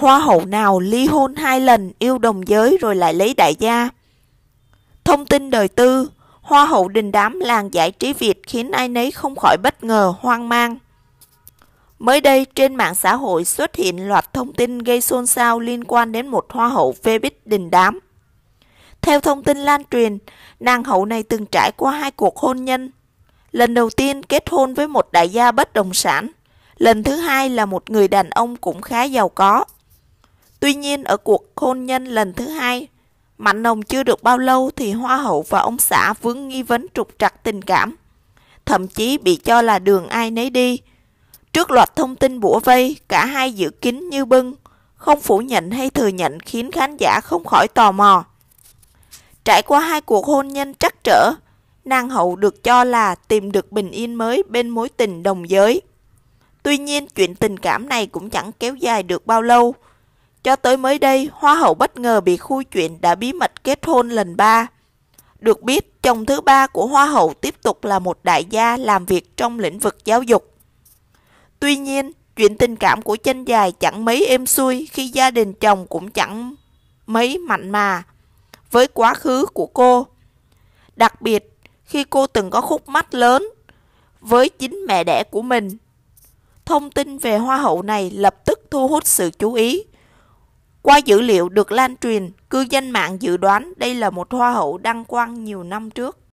hoa hậu nào ly hôn hai lần yêu đồng giới rồi lại lấy đại gia. Thông tin đời tư, hoa hậu đình đám làng giải trí Việt khiến ai nấy không khỏi bất ngờ, hoang mang. Mới đây, trên mạng xã hội xuất hiện loạt thông tin gây xôn xao liên quan đến một hoa hậu phê bích đình đám. Theo thông tin lan truyền, nàng hậu này từng trải qua hai cuộc hôn nhân. Lần đầu tiên kết hôn với một đại gia bất động sản, lần thứ hai là một người đàn ông cũng khá giàu có. Tuy nhiên ở cuộc hôn nhân lần thứ hai, Mạnh Nồng chưa được bao lâu thì Hoa hậu và ông xã vướng nghi vấn trục trặc tình cảm, thậm chí bị cho là đường ai nấy đi. Trước loạt thông tin bủa vây, cả hai giữ kín như bưng, không phủ nhận hay thừa nhận khiến khán giả không khỏi tò mò. Trải qua hai cuộc hôn nhân trắc trở, nàng hậu được cho là tìm được bình yên mới bên mối tình đồng giới. Tuy nhiên, chuyện tình cảm này cũng chẳng kéo dài được bao lâu – cho tới mới đây, Hoa hậu bất ngờ bị khui chuyện đã bí mật kết hôn lần ba. Được biết, chồng thứ ba của Hoa hậu tiếp tục là một đại gia làm việc trong lĩnh vực giáo dục. Tuy nhiên, chuyện tình cảm của chân dài chẳng mấy êm xuôi khi gia đình chồng cũng chẳng mấy mạnh mà với quá khứ của cô. Đặc biệt, khi cô từng có khúc mắt lớn với chính mẹ đẻ của mình. Thông tin về hoa hậu này lập tức thu hút sự chú ý qua dữ liệu được lan truyền, cư dân mạng dự đoán đây là một hoa hậu đăng quang nhiều năm trước.